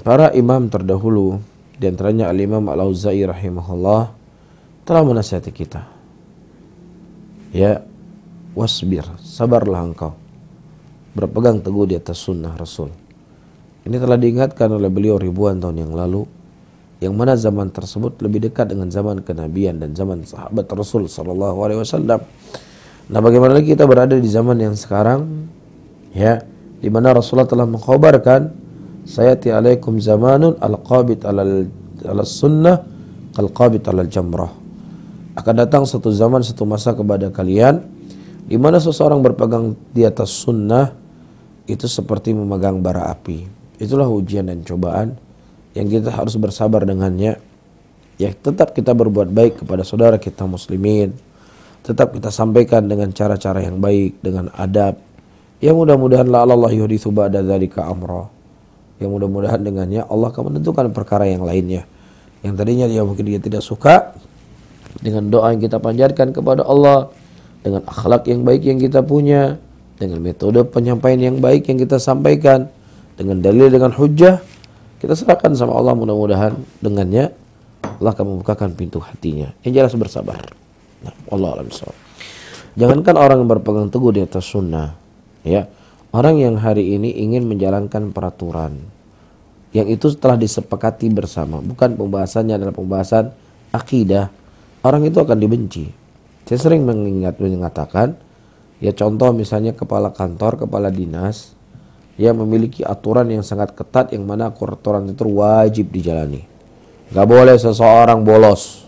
Para imam terdahulu, diantaranya Al-Imam Al-Auza'i rahimahullah, telah menasihati kita. Ya, wasbir, sabarlah engkau. Berpegang teguh di atas sunnah Rasul. Ini telah diingatkan oleh beliau ribuan tahun yang lalu, yang mana zaman tersebut lebih dekat dengan zaman kenabian dan zaman sahabat Rasul Sallallahu Alaihi Wasallam. Nah, bagaimana lagi kita berada di zaman yang sekarang, ya, di mana Rasulullah telah mengkhabarkan Sayati alaikum zamanun al-qabit alal, al sunnah al-qabit alal jamrah. Akan datang satu zaman, satu masa kepada kalian di mana seseorang berpegang di atas sunnah itu seperti memegang bara api. Itulah ujian dan cobaan yang kita harus bersabar dengannya. Ya tetap kita berbuat baik kepada saudara kita muslimin. Tetap kita sampaikan dengan cara-cara yang baik, dengan adab. yang mudah-mudahan la Allah yuhditsu ba'da dzalika amra yang mudah-mudahan dengannya Allah akan menentukan perkara yang lainnya yang tadinya dia mungkin dia tidak suka dengan doa yang kita panjatkan kepada Allah dengan akhlak yang baik yang kita punya dengan metode penyampaian yang baik yang kita sampaikan dengan dalil dengan hujah kita serahkan sama Allah mudah-mudahan dengannya Allah akan membukakan pintu hatinya yang jelas bersabar nah Allah alam Jangankan orang yang berpegang teguh di atas sunnah, ya, Orang yang hari ini ingin menjalankan peraturan yang itu setelah disepakati bersama, bukan pembahasannya adalah pembahasan akidah. Orang itu akan dibenci. Saya sering mengingat mengatakan, ya contoh misalnya kepala kantor, kepala dinas yang memiliki aturan yang sangat ketat yang mana aturan itu wajib dijalani. Gak boleh seseorang bolos.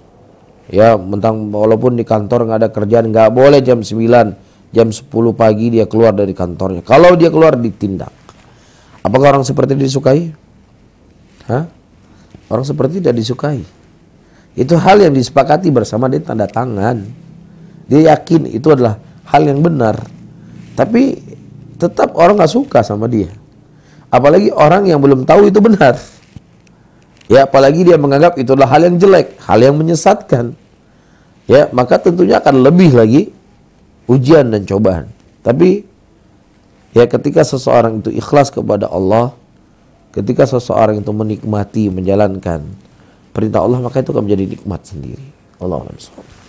Ya, mentang walaupun di kantor nggak ada kerjaan, nggak boleh jam 9 jam 10 pagi dia keluar dari kantornya. Kalau dia keluar ditindak. Apakah orang seperti ini disukai? Hah? Orang seperti tidak disukai. Itu hal yang disepakati bersama dia tanda tangan. Dia yakin itu adalah hal yang benar. Tapi tetap orang nggak suka sama dia. Apalagi orang yang belum tahu itu benar. Ya, apalagi dia menganggap itu adalah hal yang jelek, hal yang menyesatkan. Ya, maka tentunya akan lebih lagi ujian dan cobaan. Tapi ya ketika seseorang itu ikhlas kepada Allah, ketika seseorang itu menikmati menjalankan perintah Allah maka itu akan menjadi nikmat sendiri. Allah Alhamdulillah.